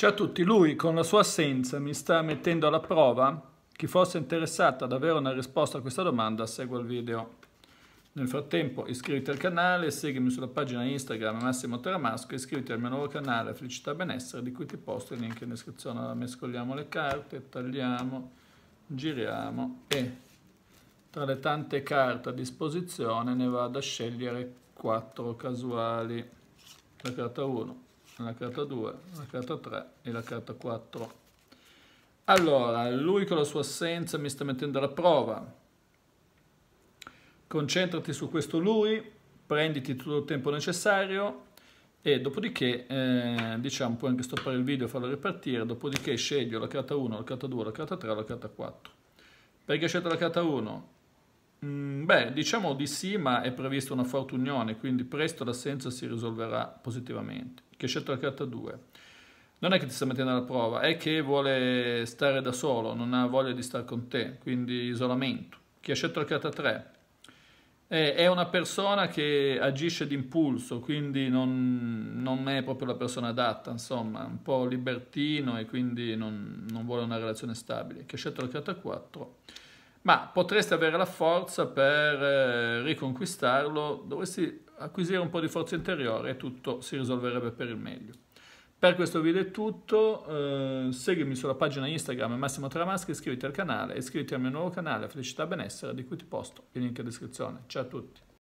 Ciao a tutti, lui con la sua assenza mi sta mettendo alla prova. Chi fosse interessato ad avere una risposta a questa domanda segua il video. Nel frattempo iscriviti al canale, seguimi sulla pagina Instagram Massimo Teramasco, iscriviti al mio nuovo canale Felicità Benessere di cui ti posto il link in descrizione. Allora, mescoliamo le carte, tagliamo, giriamo e tra le tante carte a disposizione ne vado a scegliere 4 casuali. La carta 1, la carta 2, la carta 3 e la carta 4. Allora, lui con la sua assenza mi sta mettendo alla prova. Concentrati su questo lui, prenditi tutto il tempo necessario e dopodiché, eh, diciamo, puoi anche stoppare il video e farlo ripartire, dopodiché scegli la carta 1, la carta 2, la carta 3 o la carta 4. Perché scelto la carta 1? Mm, beh, diciamo di sì, ma è prevista una forte unione, quindi presto l'assenza si risolverà positivamente. Che ha scelto la carta 2? Non è che ti sta mettendo alla prova, è che vuole stare da solo, non ha voglia di stare con te, quindi isolamento. Chi ha scelto la carta 3? È una persona che agisce d'impulso, quindi non, non, è proprio la persona adatta, insomma, un po' libertino e quindi non, non vuole una relazione stabile. Chi ha scelto la carta 4? ma potresti avere la forza per eh, riconquistarlo, dovresti acquisire un po' di forza interiore e tutto si risolverebbe per il meglio. Per questo video è tutto, eh, seguimi sulla pagina Instagram Massimo Tramaschi, iscriviti al canale iscriviti al mio nuovo canale Felicità Benessere di cui ti posto il link in descrizione. Ciao a tutti!